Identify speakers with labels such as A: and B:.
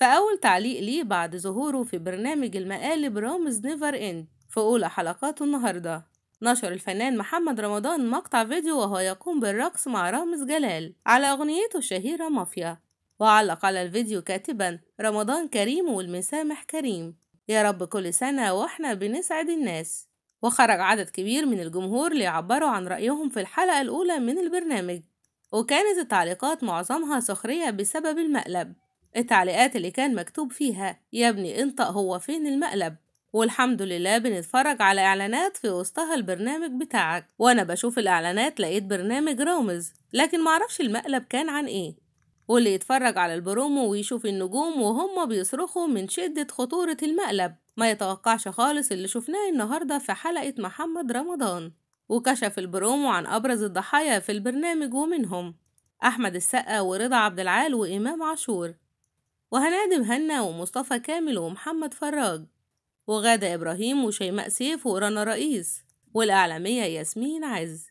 A: فأول تعليق ليه بعد ظهوره في برنامج المقالب رامز نيفر إند في أولى حلقات النهاردة نشر الفنان محمد رمضان مقطع فيديو وهو يقوم بالرقص مع رامز جلال على أغنيته الشهيرة مافيا وعلق على الفيديو كاتبا رمضان كريم والمسامح كريم يا رب كل سنة وإحنا بنسعد الناس وخرج عدد كبير من الجمهور ليعبروا عن رأيهم في الحلقة الأولى من البرنامج وكانت التعليقات معظمها سخرية بسبب المقلب التعليقات اللي كان مكتوب فيها يا ابني انطق هو فين المقلب والحمد لله بنتفرج على اعلانات في وسطها البرنامج بتاعك وانا بشوف الاعلانات لقيت برنامج رامز لكن معرفش المقلب كان عن ايه واللي يتفرج على البرومو ويشوف النجوم وهم بيصرخوا من شدة خطورة المقلب ما يتوقعش خالص اللي شفناه النهاردة في حلقة محمد رمضان وكشف البرومو عن أبرز الضحايا في البرنامج ومنهم أحمد السقا ورضا عبد العال وإمام عاشور وهنادم هنا ومصطفى كامل ومحمد فراج وغادة إبراهيم وشيماء سيف ورنا رئيس والإعلامية ياسمين عز